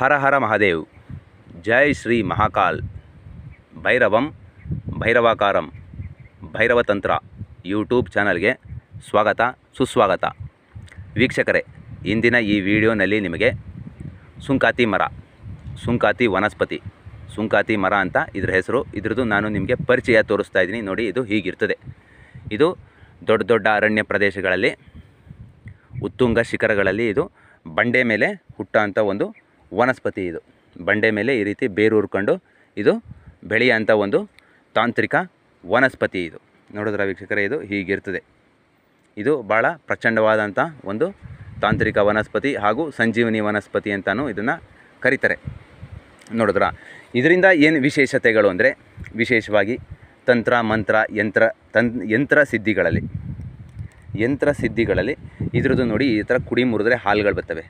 ಹರ ಹರ ಮಹಾದೇವ್ ಜೈ ಶ್ರೀ ಮಹಾಕಾಲ್ ಭೈರವಂ ಭೈರವಾಕಾರಂ ಭೈರವತಂತ್ರ ಯೂಟ್ಯೂಬ್ ಚಾನಲ್ಗೆ ಸ್ವಾಗತ ಸುಸ್ವಾಗತ ವೀಕ್ಷಕರೇ ಇಂದಿನ ಈ ವಿಡಿಯೋನಲ್ಲಿ ನಿಮಗೆ ಸುಂಕಾತಿ ಮರ ಸುಂಕಾತಿ ವನಸ್ಪತಿ ಸುಂಕಾತಿ ಮರ ಅಂತ ಇದರ ಹೆಸರು ಇದ್ರದ್ದು ನಾನು ನಿಮಗೆ ಪರಿಚಯ ತೋರಿಸ್ತಾ ಇದ್ದೀನಿ ನೋಡಿ ಇದು ಹೀಗಿರ್ತದೆ ಇದು ದೊಡ್ಡ ದೊಡ್ಡ ಅರಣ್ಯ ಪ್ರದೇಶಗಳಲ್ಲಿ ಉತ್ತುಂಗ ಶಿಖರಗಳಲ್ಲಿ ಇದು ಬಂಡೆ ಮೇಲೆ ಹುಟ್ಟ ಒಂದು ವನಸ್ಪತಿ ಇದು ಬಂಡೆ ಮೇಲೆ ಈ ರೀತಿ ಬೇರೂರ್ಕೊಂಡು ಇದು ಬೆಳೆಯೋಂಥ ಒಂದು ತಾಂತ್ರಿಕ ವನಸ್ಪತಿ ಇದು ನೋಡಿದ್ರೆ ವೀಕ್ಷಕರೇ ಇದು ಹೀಗಿರ್ತದೆ ಇದು ಭಾಳ ಪ್ರಚಂಡವಾದಂಥ ಒಂದು ತಾಂತ್ರಿಕ ವನಸ್ಪತಿ ಹಾಗೂ ಸಂಜೀವನಿ ವನಸ್ಪತಿ ಅಂತಲೂ ಇದನ್ನು ಕರೀತಾರೆ ನೋಡಿದ್ರ ಇದರಿಂದ ಏನು ವಿಶೇಷತೆಗಳು ಅಂದರೆ ವಿಶೇಷವಾಗಿ ತಂತ್ರ ಮಂತ್ರ ಯಂತ್ರ ತನ್ ಯಂತ್ರ ಸಿದ್ಧಿಗಳಲ್ಲಿ ಯಂತ್ರ ಸಿದ್ಧಿಗಳಲ್ಲಿ ಇದ್ರದ್ದು ನೋಡಿ ಈ ಥರ ಕುಡಿ ಮುರಿದ್ರೆ ಹಾಲುಗಳು ಬರ್ತವೆ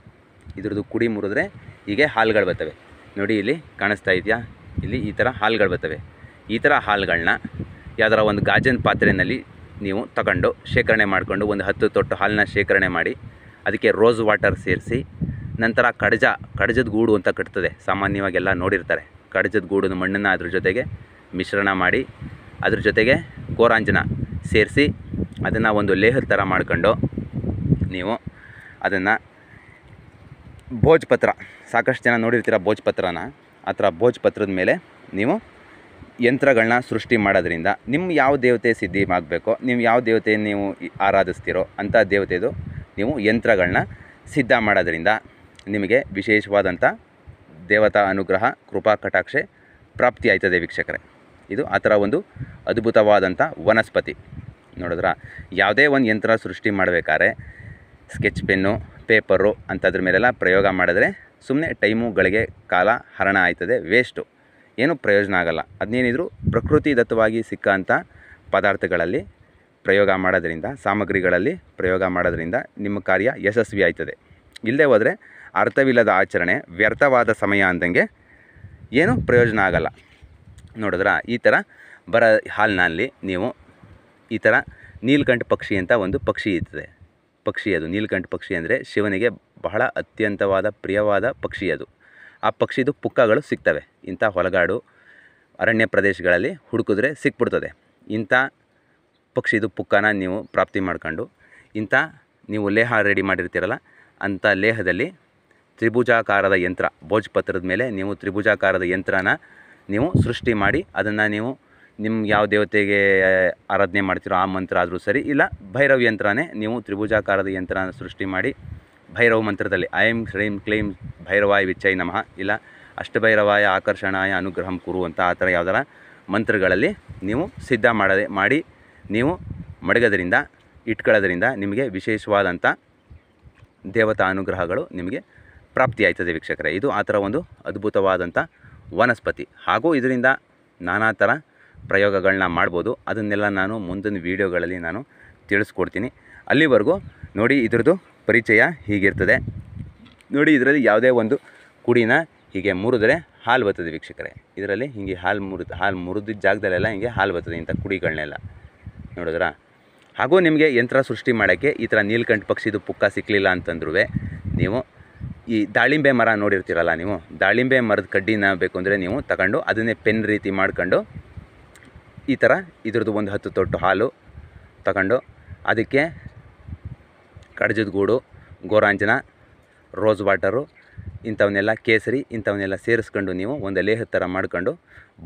ಇದ್ರದ್ದು ಕುಡಿ ಮುರಿದ್ರೆ ಹೀಗೆ ಹಾಲುಗಳು ಬರ್ತವೆ ನೋಡಿ ಇಲ್ಲಿ ಕಾಣಿಸ್ತಾ ಇದೆಯಾ ಇಲ್ಲಿ ಈ ಥರ ಹಾಲುಗಳು ಬರ್ತವೆ ಈ ಥರ ಹಾಲುಗಳನ್ನ ಯಾವ್ದಾರ ಒಂದು ಗಾಜಿನ ಪಾತ್ರೆಯಲ್ಲಿ ನೀವು ತಗೊಂಡು ಶೇಖರಣೆ ಮಾಡಿಕೊಂಡು ಒಂದು ಹತ್ತು ತೊಟ್ಟು ಹಾಲನ್ನ ಶೇಖರಣೆ ಮಾಡಿ ಅದಕ್ಕೆ ರೋಸ್ ವಾಟರ್ ಸೇರಿಸಿ ನಂತರ ಕಡಜ ಕಡಜದ ಗೂಡು ಅಂತ ಕಟ್ತದೆ ಸಾಮಾನ್ಯವಾಗೆಲ್ಲ ನೋಡಿರ್ತಾರೆ ಕಡಜದ ಗೂಡಿನ ಮಣ್ಣನ್ನು ಅದ್ರ ಜೊತೆಗೆ ಮಿಶ್ರಣ ಮಾಡಿ ಅದ್ರ ಜೊತೆಗೆ ಗೋರಾಂಜನ ಸೇರಿಸಿ ಅದನ್ನು ಒಂದು ಲೇಹದ ಥರ ಮಾಡ್ಕೊಂಡು ನೀವು ಅದನ್ನು ಭೋಜ್ಪತ್ರ ಸಾಕಷ್ಟು ಜನ ನೋಡಿರ್ತೀರ ಭೋಜ್ಪತ್ರನ ಆ ಥರ ಭೋಜ್ಪತ್ರದ ಮೇಲೆ ನೀವು ಯಂತ್ರಗಳನ್ನ ಸೃಷ್ಟಿ ಮಾಡೋದ್ರಿಂದ ನಿಮ್ಮ ಯಾವ ದೇವತೆ ಸಿದ್ಧಿ ಆಗಬೇಕೋ ನೀವು ಯಾವ ದೇವತೆ ನೀವು ಆರಾಧಿಸ್ತೀರೋ ಅಂಥ ದೇವತೆದು ನೀವು ಯಂತ್ರಗಳನ್ನ ಸಿದ್ಧ ಮಾಡೋದ್ರಿಂದ ನಿಮಗೆ ವಿಶೇಷವಾದಂಥ ದೇವತಾ ಅನುಗ್ರಹ ಕೃಪಾ ಕಟಾಕ್ಷೆ ಆಯ್ತದೆ ವೀಕ್ಷಕರೇ ಇದು ಆ ಥರ ಒಂದು ಅದ್ಭುತವಾದಂಥ ವನಸ್ಪತಿ ನೋಡಿದ್ರ ಯಾವುದೇ ಒಂದು ಯಂತ್ರ ಸೃಷ್ಟಿ ಮಾಡಬೇಕಾದ್ರೆ ಸ್ಕೆಚ್ ಪೆನ್ನು ಪೇಪರು ಅಂಥದ್ರ ಮೇಲೆಲ್ಲ ಪ್ರಯೋಗ ಮಾಡಿದ್ರೆ ಸುಮ್ಮನೆ ಗಳಿಗೆ ಕಾಲ ಹರಣ ಆಯ್ತದೆ ವೇಸ್ಟು ಏನು ಪ್ರಯೋಜನ ಆಗಲ್ಲ ಅದನ್ನೇನಿದ್ರು ಪ್ರಕೃತಿ ದತ್ತವಾಗಿ ಸಿಕ್ಕಂಥ ಪದಾರ್ಥಗಳಲ್ಲಿ ಪ್ರಯೋಗ ಮಾಡೋದ್ರಿಂದ ಸಾಮಗ್ರಿಗಳಲ್ಲಿ ಪ್ರಯೋಗ ಮಾಡೋದ್ರಿಂದ ನಿಮ್ಮ ಕಾರ್ಯ ಯಶಸ್ವಿ ಆಯ್ತದೆ ಇಲ್ಲದೆ ಹೋದರೆ ಅರ್ಥವಿಲ್ಲದ ಆಚರಣೆ ವ್ಯರ್ಥವಾದ ಸಮಯ ಅಂದಂಗೆ ಏನೂ ಪ್ರಯೋಜನ ಆಗಲ್ಲ ನೋಡಿದ್ರ ಈ ಥರ ಬರ ಹಾಲಿನಲ್ಲಿ ನೀವು ಈ ಥರ ನೀಲ್ಕಂಠ ಪಕ್ಷಿ ಅಂತ ಒಂದು ಪಕ್ಷಿ ಇರ್ತದೆ ಪಕ್ಷಿ ಅದು ನೀಲಕಂಠ ಪಕ್ಷಿ ಅಂದರೆ ಶಿವನಿಗೆ ಬಹಳ ಅತ್ಯಂತವಾದ ಪ್ರಿಯವಾದ ಪಕ್ಷಿ ಅದು ಆ ಪಕ್ಷಿದು ಪುಕ್ಕಗಳು ಸಿಗ್ತವೆ ಇಂಥ ಹೊಲಗಾಡು ಅರಣ್ಯ ಪ್ರದೇಶಗಳಲ್ಲಿ ಹುಡುಕಿದ್ರೆ ಸಿಕ್ಬಿಡ್ತದೆ ಇಂಥ ಪಕ್ಷಿದು ಪುಕ್ಕನ ನೀವು ಪ್ರಾಪ್ತಿ ಮಾಡ್ಕೊಂಡು ಇಂಥ ನೀವು ಲೇಹ ರೆಡಿ ಮಾಡಿರ್ತೀರಲ್ಲ ಅಂಥ ಲೇಹದಲ್ಲಿ ತ್ರಿಭುಜಾಕಾರದ ಯಂತ್ರ ಭೋಜಪತ್ರದ ಮೇಲೆ ನೀವು ತ್ರಿಭುಜಾಕಾರದ ಯಂತ್ರನ ನೀವು ಸೃಷ್ಟಿ ಮಾಡಿ ಅದನ್ನು ನೀವು ನಿಮ್ಗೆ ಯಾವ ದೇವತೆಗೆ ಆರಾಧನೆ ಮಾಡ್ತಿರೋ ಆ ಮಂತ್ರ ಆದರೂ ಸರಿ ಇಲ್ಲ ಭೈರವ್ ಯಂತ್ರನೇ ನೀವು ತ್ರಿಭುಜಾಕಾರದ ಯಂತ್ರ ಸೃಷ್ಟಿ ಮಾಡಿ ಭೈರವ ಮಂತ್ರದಲ್ಲಿ ಐ ಎಂ ಶ್ರೀಂ ಕ್ಲೀಂ ಭೈರವಾಯ ವಿಚ್ಚೈ ನಮಃ ಇಲ್ಲ ಅಷ್ಟಭೈರವಾಯ ಆಕರ್ಷಣಾಯ ಅನುಗ್ರಹಂ ಕುರು ಅಂತ ಆ ಥರ ಯಾವ್ದಾರ ಮಂತ್ರಗಳಲ್ಲಿ ನೀವು ಸಿದ್ಧ ಮಾಡದೆ ಮಾಡಿ ನೀವು ಮಡಗೋದ್ರಿಂದ ಇಟ್ಕೊಳ್ಳೋದ್ರಿಂದ ನಿಮಗೆ ವಿಶೇಷವಾದಂಥ ದೇವತಾ ಅನುಗ್ರಹಗಳು ನಿಮಗೆ ಪ್ರಾಪ್ತಿಯಾಯ್ತದೆ ವೀಕ್ಷಕರೇ ಇದು ಆ ಥರ ಒಂದು ಅದ್ಭುತವಾದಂಥ ವನಸ್ಪತಿ ಹಾಗೂ ಇದರಿಂದ ನಾನಾ ಥರ ಪ್ರಯೋಗಗಳನ್ನ ಮಾಡ್ಬೋದು ಅದನ್ನೆಲ್ಲ ನಾನು ಮುಂದಿನ ವೀಡಿಯೋಗಳಲ್ಲಿ ನಾನು ತಿಳಿಸ್ಕೊಡ್ತೀನಿ ಅಲ್ಲಿವರೆಗೂ ನೋಡಿ ಇದ್ರದ್ದು ಪರಿಚಯ ಹೀಗಿರ್ತದೆ ನೋಡಿ ಇದರಲ್ಲಿ ಯಾವುದೇ ಒಂದು ಕುಡಿನ ಹೀಗೆ ಮುರಿದ್ರೆ ಹಾಲು ಬತ್ತದೆ ವೀಕ್ಷಕರೇ ಇದರಲ್ಲಿ ಹೀಗೆ ಹಾಲು ಮುರಿದು ಹಾಲು ಮುರಿದ ಜಾಗದಲ್ಲೆಲ್ಲ ಹೀಗೆ ಹಾಲು ಬತ್ತದೆ ಇಂಥ ಕುಡಿಗಳನ್ನೆಲ್ಲ ನೋಡಿದ್ರ ಹಾಗೂ ನಿಮಗೆ ಯಂತ್ರ ಸೃಷ್ಟಿ ಮಾಡೋಕ್ಕೆ ಈ ಥರ ನೀಲ್ಕಂಠ ಪಕ್ಷಿದು ಪುಕ್ಕ ಸಿಕ್ಕಲಿಲ್ಲ ಅಂತಂದ್ರೂ ನೀವು ಈ ದಾಳಿಂಬೆ ಮರ ನೋಡಿರ್ತೀರಲ್ಲ ನೀವು ದಾಳಿಂಬೆ ಮರದ ಕಡ್ಡಿನ ಬೇಕು ಅಂದರೆ ನೀವು ತಗೊಂಡು ಅದನ್ನೇ ಪೆನ್ ರೀತಿ ಮಾಡ್ಕೊಂಡು ಈ ಥರ ಇದ್ರದ್ದು ಒಂದು ಹತ್ತು ತೊಟ್ಟು ಹಾಲು ತಗೊಂಡು ಅದಕ್ಕೆ ಕಡಜದ ಗೂಡು ಗೋರಾಂಜನ ರೋಸ್ ವಾಟರು ಇಂಥವನ್ನೆಲ್ಲ ಕೇಸರಿ ಇಂಥವನ್ನೆಲ್ಲ ಸೇರಿಸ್ಕೊಂಡು ನೀವು ಒಂದು ಲೇಹದ ಥರ ಮಾಡ್ಕೊಂಡು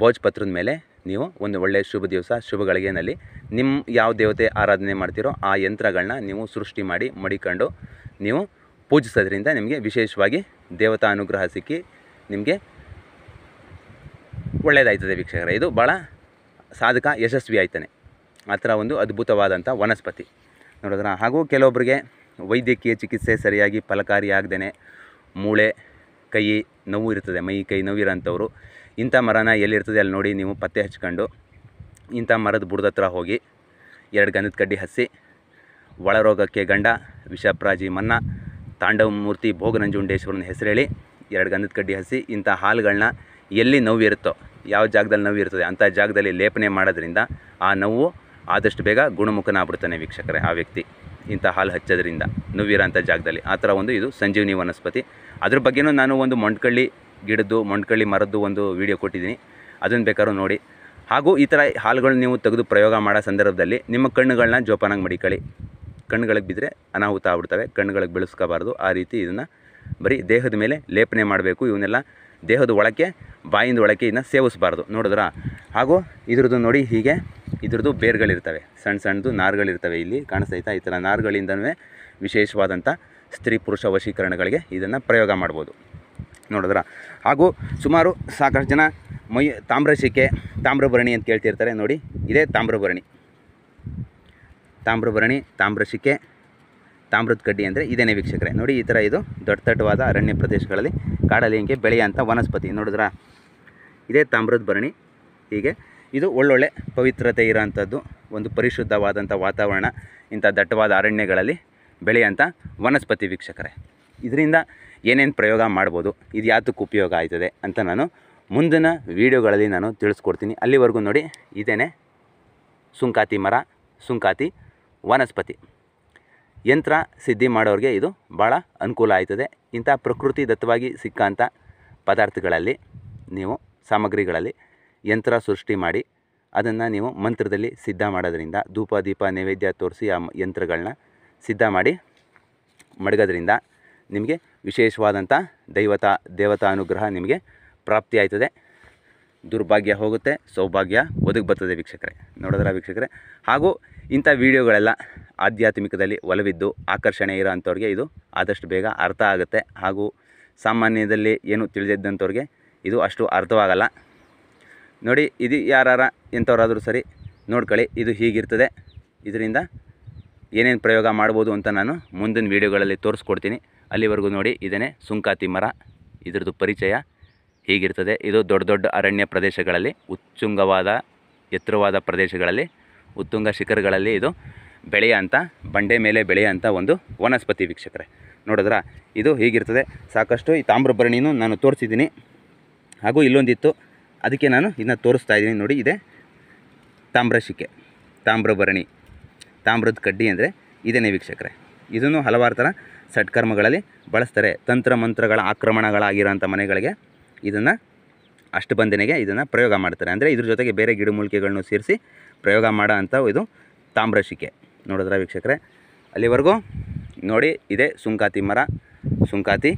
ಭೋಜಪತ್ರದ ಮೇಲೆ ನೀವು ಒಂದು ಒಳ್ಳೆಯ ಶುಭ ದಿವಸ ಶುಭಗಳಿಗೆನಲ್ಲಿ ನಿಮ್ಮ ಯಾವ ದೇವತೆ ಆರಾಧನೆ ಮಾಡ್ತೀರೋ ಆ ಯಂತ್ರಗಳನ್ನ ನೀವು ಸೃಷ್ಟಿ ಮಾಡಿ ಮಡಿಕೊಂಡು ನೀವು ಪೂಜಿಸೋದ್ರಿಂದ ನಿಮಗೆ ವಿಶೇಷವಾಗಿ ದೇವತಾ ಅನುಗ್ರಹ ಸಿಕ್ಕಿ ನಿಮಗೆ ಒಳ್ಳೆಯದಾಯ್ತದೆ ವೀಕ್ಷಕರೇ ಇದು ಭಾಳ ಸಾಧಕ ಯಶಸ್ವಿ ಆಯ್ತಾನೆ ಆ ಥರ ಒಂದು ಅದ್ಭುತವಾದಂಥ ವನಸ್ಪತಿ ನೋಡಿದ್ರ ಹಾಗೂ ಕೆಲವೊಬ್ಬರಿಗೆ ವೈದ್ಯಕೀಯ ಚಿಕಿತ್ಸೆ ಸರಿಯಾಗಿ ಫಲಕಾರಿಯಾಗ್ದೇ ಮೂಳೆ ಕೈ ನೋವು ಇರ್ತದೆ ಮೈ ಕೈ ಇರೋಂಥವ್ರು ಇಂಥ ಮರನ ಎಲ್ಲಿರ್ತದೆ ಅಲ್ಲಿ ನೋಡಿ ನೀವು ಪತ್ತೆ ಹಚ್ಕೊಂಡು ಇಂಥ ಮರದ ಬುಡದ ಹತ್ರ ಹೋಗಿ ಎರಡು ಗಂಧದ ಕಡ್ಡಿ ಹಸಿ ಒಳರೋಗಕ್ಕೆ ಗಂಡ ವಿಷಪ್ರಾಜಿ ಮನ್ನ ತಾಂಡವ ಮೂರ್ತಿ ಭೋಗನಂಜುಂಡೇಶ್ವರನ ಹೆಸರೇಳಿ ಎರಡು ಗಂಧದ ಕಡ್ಡಿ ಹಸಿ ಇಂಥ ಹಾಲುಗಳನ್ನ ಎಲ್ಲಿ ನೋವಿರುತ್ತೋ ಯಾವ ಜಾಗದಲ್ಲಿ ನೋವು ಇರ್ತದೆ ಅಂಥ ಜಾಗದಲ್ಲಿ ಲೇಪನೆ ಮಾಡೋದ್ರಿಂದ ಆ ನೋವು ಆದಷ್ಟು ಬೇಗ ಗುಣಮುಖನಾಗ್ಬಿಡ್ತಾನೆ ವೀಕ್ಷಕರೇ ಆ ವ್ಯಕ್ತಿ ಇಂಥ ಹಾಲು ಹಚ್ಚೋದ್ರಿಂದ ನೋವಿರೋಂಥ ಜಾಗದಲ್ಲಿ ಆ ಥರ ಒಂದು ಇದು ಸಂಜೀವಿನಿ ವನಸ್ಪತಿ ಅದ್ರ ಬಗ್ಗೆಯೂ ನಾನು ಒಂದು ಮೊಂಡ್ಕಳ್ಳಿ ಗಿಡದ್ದು ಮೊಂಡ್ಕಳ್ಳಿ ಮರದ್ದು ಒಂದು ವೀಡಿಯೋ ಕೊಟ್ಟಿದ್ದೀನಿ ಅದನ್ನು ಬೇಕಾದ್ರೂ ನೋಡಿ ಹಾಗೂ ಈ ಥರ ಹಾಲುಗಳನ್ನ ನೀವು ತೆಗೆದು ಪ್ರಯೋಗ ಮಾಡೋ ಸಂದರ್ಭದಲ್ಲಿ ನಿಮ್ಮ ಕಣ್ಣುಗಳನ್ನ ಜೋಪಾನಾಗಿ ಮಡಿಕೊಳ್ಳಿ ಕಣ್ಣುಗಳಿಗೆ ಬಿದ್ದರೆ ಅನಾಹುತ ಆಗ್ಬಿಡ್ತವೆ ಕಣ್ಣುಗಳಿಗೆ ಬೆಳೆಸ್ಕೋಬಾರ್ದು ಆ ರೀತಿ ಇದನ್ನು ಬರೀ ದೇಹದ ಮೇಲೆ ಲೇಪನೆ ಮಾಡಬೇಕು ಇವನ್ನೆಲ್ಲ ದೇಹದ ಒಳಕ್ಕೆ ಬಾಯಿಂದ ಒಳಕ್ಕೆ ಇದನ್ನ ಸೇವಿಸಬಾರ್ದು ನೋಡಿದ್ರ ಹಾಗೂ ಇದ್ರದ್ದು ನೋಡಿ ಹೀಗೆ ಇದ್ರದ್ದು ಬೇರ್ಗಳಿರ್ತವೆ ಸಣ್ಣ ಸಣ್ಣದು ನಾರುಗಳಿರ್ತವೆ ಇಲ್ಲಿ ಕಾಣಿಸ್ತೈತಾ ಈ ಥರ ನಾರುಗಳಿಂದನೂ ವಿಶೇಷವಾದಂಥ ಸ್ತ್ರೀ ಪುರುಷ ವಶೀಕರಣಗಳಿಗೆ ಇದನ್ನು ಪ್ರಯೋಗ ಮಾಡ್ಬೋದು ನೋಡಿದ್ರ ಹಾಗೂ ಸುಮಾರು ಸಾಕಷ್ಟು ಜನ ಮೈ ತಾಮ್ರಶಿಕೆ ತಾಮ್ರಭರಣಿ ಅಂತ ಕೇಳ್ತಿರ್ತಾರೆ ನೋಡಿ ಇದೇ ತಾಮ್ರಭರಣಿ ತಾಮ್ರಭರಣಿ ತಾಮ್ರಶಿಕೆ ತಾಮ್ರದ ಕಡ್ಡಿ ಅಂದರೆ ಇದೇನೇ ವೀಕ್ಷಕರೇ ನೋಡಿ ಈ ಥರ ಇದು ದೊಡ್ಡ ದಟ್ಟವಾದ ಅರಣ್ಯ ಪ್ರದೇಶಗಳಲ್ಲಿ ಕಾಡಲ್ಲಿ ಹಿಂಗೆ ಬೆಳೆಯುವಂಥ ವನಸ್ಪತಿ ನೋಡಿದ್ರ ಇದೇ ತಾಮ್ರದ ಭರಣಿ ಹೀಗೆ ಇದು ಒಳ್ಳೊಳ್ಳೆ ಪವಿತ್ರತೆ ಇರೋವಂಥದ್ದು ಒಂದು ಪರಿಶುದ್ಧವಾದಂಥ ವಾತಾವರಣ ಇಂಥ ದಟ್ಟವಾದ ಅರಣ್ಯಗಳಲ್ಲಿ ಬೆಳೆಯುವಂಥ ವನಸ್ಪತಿ ವೀಕ್ಷಕರೇ ಇದರಿಂದ ಏನೇನು ಪ್ರಯೋಗ ಮಾಡ್ಬೋದು ಇದು ಯಾತಕ್ಕೆ ಉಪಯೋಗ ಆಯ್ತದೆ ಅಂತ ನಾನು ಮುಂದಿನ ವೀಡಿಯೋಗಳಲ್ಲಿ ನಾನು ತಿಳಿಸ್ಕೊಡ್ತೀನಿ ಅಲ್ಲಿವರೆಗೂ ನೋಡಿ ಇದೇನೆ ಸುಂಕಾತಿ ಮರ ಸುಂಕಾತಿ ವನಸ್ಪತಿ ಯಂತ್ರ ಸಿದ್ಧಿ ಮಾಡೋರಿಗೆ ಇದು ಭಾಳ ಅನುಕೂಲ ಆಯ್ತದೆ ಇಂಥ ಪ್ರಕೃತಿ ದತ್ತವಾಗಿ ಸಿಕ್ಕಂಥ ಪದಾರ್ಥಗಳಲ್ಲಿ ನೀವು ಸಾಮಗ್ರಿಗಳಲ್ಲಿ ಯಂತ್ರ ಸೃಷ್ಟಿ ಮಾಡಿ ಅದನ್ನು ನೀವು ಮಂತ್ರದಲ್ಲಿ ಸಿದ್ಧ ಮಾಡೋದ್ರಿಂದ ಧೂಪ ದೀಪ ನೈವೇದ್ಯ ತೋರಿಸಿ ಆ ಯಂತ್ರಗಳನ್ನ ಸಿದ್ಧ ಮಾಡಿ ಮಡಗೋದ್ರಿಂದ ನಿಮಗೆ ವಿಶೇಷವಾದಂಥ ದೈವತಾ ದೇವತಾ ಅನುಗ್ರಹ ನಿಮಗೆ ಪ್ರಾಪ್ತಿ ಆಯ್ತದೆ ದುರ್ಭಾಗ್ಯ ಹೋಗುತ್ತೆ ಸೌಭಾಗ್ಯ ಒದಗಿ ಬರ್ತದೆ ವೀಕ್ಷಕರೇ ನೋಡಿದ್ರೆ ವೀಕ್ಷಕರೇ ಹಾಗೂ ಇಂಥ ವೀಡಿಯೋಗಳೆಲ್ಲ ಆಧ್ಯಾತ್ಮಿಕದಲ್ಲಿ ಒಲವಿದ್ದು ಆಕರ್ಷಣೆ ಇರೋ ಇದು ಆದಷ್ಟು ಬೇಗ ಅರ್ಥ ಆಗುತ್ತೆ ಹಾಗೂ ಸಾಮಾನ್ಯದಲ್ಲಿ ಏನು ತಿಳಿದಿದ್ದಂಥವ್ರಿಗೆ ಇದು ಅಷ್ಟು ಅರ್ಥವಾಗಲ್ಲ ನೋಡಿ ಇದು ಯಾರ ಎಂಥವ್ರಾದರೂ ಸರಿ ನೋಡ್ಕೊಳ್ಳಿ ಇದು ಹೀಗಿರ್ತದೆ ಇದರಿಂದ ಏನೇನು ಪ್ರಯೋಗ ಮಾಡ್ಬೋದು ಅಂತ ನಾನು ಮುಂದಿನ ವೀಡಿಯೋಗಳಲ್ಲಿ ತೋರಿಸ್ಕೊಡ್ತೀನಿ ಅಲ್ಲಿವರೆಗೂ ನೋಡಿ ಇದನ್ನೇ ಸುಂಕಾತಿ ಮರ ಇದ್ರದ್ದು ಪರಿಚಯ ಹೀಗಿರ್ತದೆ ಇದು ದೊಡ್ಡ ದೊಡ್ಡ ಅರಣ್ಯ ಪ್ರದೇಶಗಳಲ್ಲಿ ಉಚ್ಚುಂಗವಾದ ಎತ್ತರವಾದ ಪ್ರದೇಶಗಳಲ್ಲಿ ಉತ್ತುಂಗ ಶಿಖರಗಳಲ್ಲಿ ಇದು ಅಂತ ಬಂಡೆ ಮೇಲೆ ಬೆಳೆಯೋಂಥ ಒಂದು ವನಸ್ಪತಿ ವೀಕ್ಷಕರೇ ನೋಡಿದ್ರಾ ಇದು ಹೀಗಿರ್ತದೆ ಸಾಕಷ್ಟು ಈ ತಾಮ್ರಭರಣಿನೂ ನಾನು ತೋರಿಸಿದ್ದೀನಿ ಹಾಗೂ ಇಲ್ಲೊಂದಿತ್ತು ಅದಕ್ಕೆ ನಾನು ಇದನ್ನ ತೋರಿಸ್ತಾ ಇದ್ದೀನಿ ನೋಡಿ ಇದೆ ತಾಮ್ರಶಿಕೆ ತಾಮ್ರಭರಣಿ ತಾಮ್ರದ ಕಡ್ಡಿ ಅಂದರೆ ಇದೇನೇ ವೀಕ್ಷಕರೇ ಇದನ್ನು ಹಲವಾರು ಥರ ಸಟ್ಕರ್ಮಗಳಲ್ಲಿ ಬಳಸ್ತಾರೆ ತಂತ್ರ ಮಂತ್ರಗಳ ಆಕ್ರಮಣಗಳಾಗಿರೋಂಥ ಮನೆಗಳಿಗೆ ಇದನ್ನು ಅಷ್ಟು ಬಂಧನೆಗೆ ಇದನ್ನು ಪ್ರಯೋಗ ಮಾಡ್ತಾರೆ ಅಂದರೆ ಇದ್ರ ಜೊತೆಗೆ ಬೇರೆ ಗಿಡಮೂಲಿಕೆಗಳನ್ನು ಸೇರಿಸಿ ಪ್ರಯೋಗ ಮಾಡೋ ಅಂಥ ಇದು ತಾಮ್ರಶಿಕೆ ನೋಡಿದ್ರೆ ವೀಕ್ಷಕರೇ ಅಲ್ಲಿವರೆಗೂ ನೋಡಿ ಇದೆ ಸುಂಕಾತಿ ಮರ ಸುಂಕಾತಿ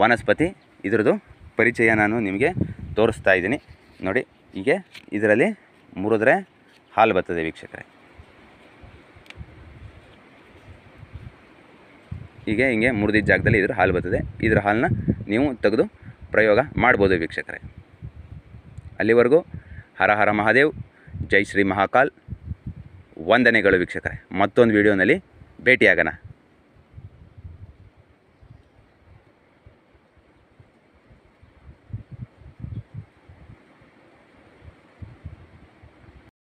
ವನಸ್ಪತಿ ಇದ್ರದ್ದು ಪರಿಚಯ ನಾನು ನಿಮಗೆ ತೋರಿಸ್ತಾ ಇದ್ದೀನಿ ನೋಡಿ ಹೀಗೆ ಇದರಲ್ಲಿ ಮುರಿದ್ರೆ ಹಾಲು ಬರ್ತದೆ ವೀಕ್ಷಕರೇ ಹೀಗೆ ಹೀಗೆ ಮುರಿದಿದ್ದ ಜಾಗದಲ್ಲಿ ಇದ್ರ ಹಾಲು ಬರ್ತದೆ ಇದರ ಹಾಲನ್ನ ನೀವು ತೆಗೆದು ಪ್ರಯೋಗ ಮಾಡ್ಬೋದು ವೀಕ್ಷಕರೇ ಅಲ್ಲಿವರೆಗೂ ಹರ ಹರ ಮಹಾದೇವ್ ಜೈ ಶ್ರೀ ಮಹಾಕಾಲ್ ವಂದನೆಗಳು ವೀಕ್ಷಕರೇ ಮತ್ತೊಂದು ವೀಡಿಯೋನಲ್ಲಿ ಭೇಟಿಯಾಗೋಣ